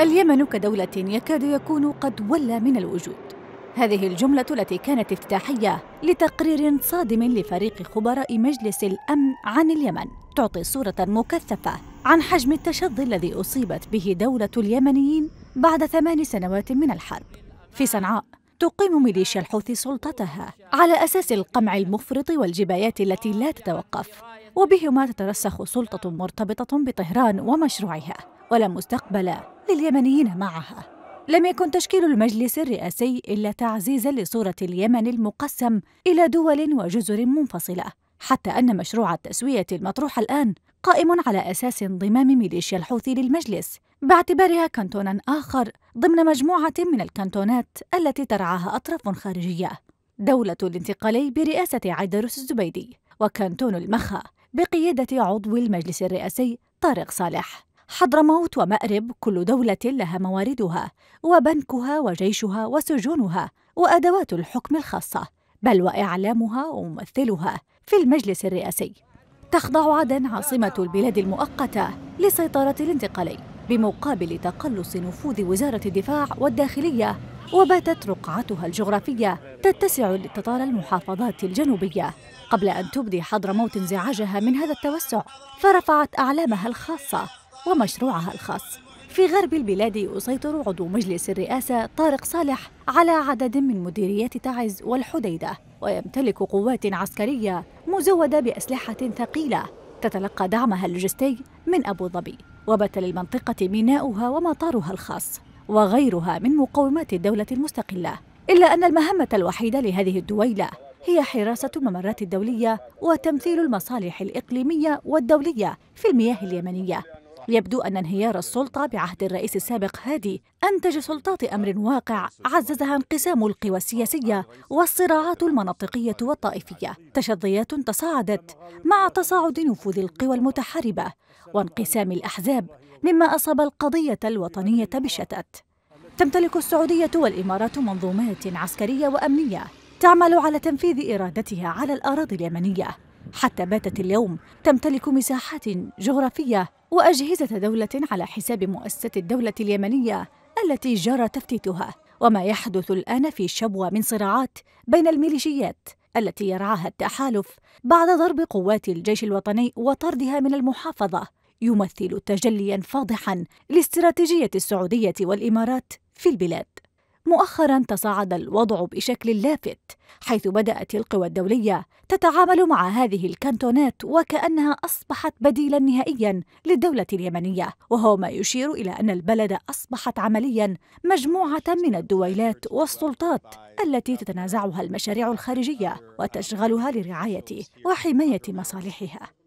اليمن كدولة يكاد يكون قد ولى من الوجود. هذه الجملة التي كانت افتتاحية لتقرير صادم لفريق خبراء مجلس الأمن عن اليمن تعطي صورة مكثفة عن حجم التشظي الذي أصيبت به دولة اليمنيين بعد ثمان سنوات من الحرب. في صنعاء تقيم ميليشيا الحوثي سلطتها على أساس القمع المفرط والجبايات التي لا تتوقف وبهما تترسخ سلطة مرتبطة بطهران ومشروعها ولا مستقبل لليمنيين معها لم يكن تشكيل المجلس الرئاسي إلا تعزيزا لصورة اليمن المقسم إلى دول وجزر منفصلة حتى أن مشروع التسوية المطروح الآن قائم على أساس انضمام ميليشيا الحوثي للمجلس باعتبارها كانتونا آخر ضمن مجموعة من الكانتونات التي ترعاها أطراف خارجية دولة الانتقالي برئاسة عيدروس الزبيدي وكانتون المخا بقيادة عضو المجلس الرئاسي طارق صالح حضرموت ومأرب كل دولة لها مواردها وبنكها وجيشها وسجونها وأدوات الحكم الخاصة بل وإعلامها وممثلها في المجلس الرئاسي تخضع عدن عاصمة البلاد المؤقتة لسيطرة الانتقالي بمقابل تقلص نفوذ وزارة الدفاع والداخلية وباتت رقعتها الجغرافية تتسع لتطال المحافظات الجنوبية قبل أن تبدي حضرموت انزعاجها من هذا التوسع فرفعت أعلامها الخاصة ومشروعها الخاص في غرب البلاد يسيطر عضو مجلس الرئاسة طارق صالح على عدد من مديريات تعز والحديدة ويمتلك قوات عسكرية مزودة بأسلحة ثقيلة تتلقى دعمها اللوجستي من أبو ظبي وبات للمنطقة ميناؤها ومطارها الخاص وغيرها من مقومات الدولة المستقلة إلا أن المهمة الوحيدة لهذه الدويلة هي حراسة الممرات الدولية وتمثيل المصالح الإقليمية والدولية في المياه اليمنية يبدو أن انهيار السلطة بعهد الرئيس السابق هادي أنتج سلطات أمر واقع عززها انقسام القوى السياسية والصراعات المناطقية والطائفية تشظيات تصاعدت مع تصاعد نفوذ القوى المتحاربة وانقسام الأحزاب مما أصاب القضية الوطنية بشتات تمتلك السعودية والإمارات منظومات عسكرية وأمنية تعمل على تنفيذ إرادتها على الأراضي اليمنية حتى باتت اليوم تمتلك مساحات جغرافية وأجهزة دولة على حساب مؤسسة الدولة اليمنية التي جرى تفتيتها وما يحدث الآن في شبوة من صراعات بين الميليشيات التي يرعاها التحالف بعد ضرب قوات الجيش الوطني وطردها من المحافظة يمثل تجليا فاضحا لاستراتيجية السعودية والإمارات في البلاد مؤخرا تصاعد الوضع بشكل لافت حيث بدات القوى الدوليه تتعامل مع هذه الكانتونات وكانها اصبحت بديلا نهائيا للدوله اليمنيه وهو ما يشير الى ان البلد اصبحت عمليا مجموعه من الدويلات والسلطات التي تتنازعها المشاريع الخارجيه وتشغلها لرعايه وحمايه مصالحها